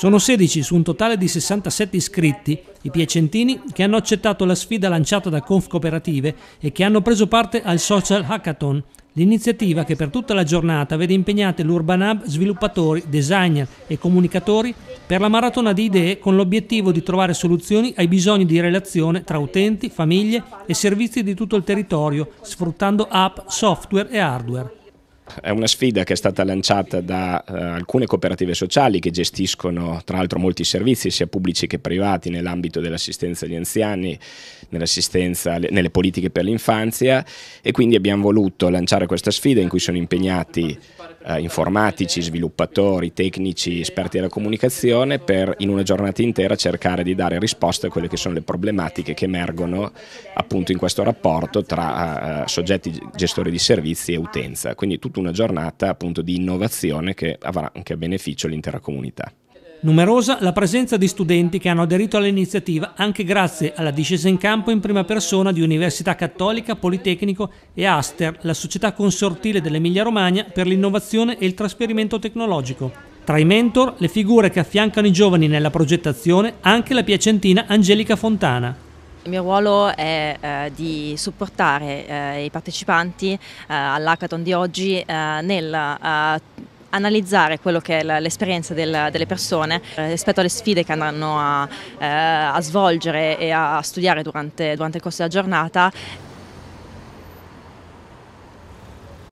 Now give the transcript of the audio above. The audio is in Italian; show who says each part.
Speaker 1: Sono 16 su un totale di 67 iscritti, i piacentini, che hanno accettato la sfida lanciata da Conf Cooperative e che hanno preso parte al Social Hackathon, l'iniziativa che per tutta la giornata vede impegnate l'Urban Hub sviluppatori, designer e comunicatori per la maratona di idee con l'obiettivo di trovare soluzioni ai bisogni di relazione tra utenti, famiglie e servizi di tutto il territorio, sfruttando app, software e hardware
Speaker 2: è una sfida che è stata lanciata da uh, alcune cooperative sociali che gestiscono tra l'altro molti servizi, sia pubblici che privati, nell'ambito dell'assistenza agli anziani, nell'assistenza, le, nelle politiche per l'infanzia e quindi abbiamo voluto lanciare questa sfida in cui sono impegnati eh, informatici, sviluppatori, tecnici, esperti della comunicazione per in una giornata intera cercare di dare risposte a quelle che sono le problematiche che emergono appunto in questo rapporto tra eh, soggetti gestori di servizi e utenza. Quindi tutta una giornata appunto di innovazione che avrà anche a beneficio l'intera comunità.
Speaker 1: Numerosa la presenza di studenti che hanno aderito all'iniziativa anche grazie alla discesa in campo in prima persona di Università Cattolica, Politecnico e Aster, la società consortile dell'Emilia-Romagna per l'innovazione e il trasferimento tecnologico. Tra i mentor, le figure che affiancano i giovani nella progettazione anche la piacentina Angelica Fontana.
Speaker 3: Il mio ruolo è eh, di supportare eh, i partecipanti eh, all'hackathon di oggi eh, nel eh, analizzare quello che è l'esperienza del, delle persone eh, rispetto alle sfide che andranno a, eh, a svolgere e a studiare durante, durante il corso della giornata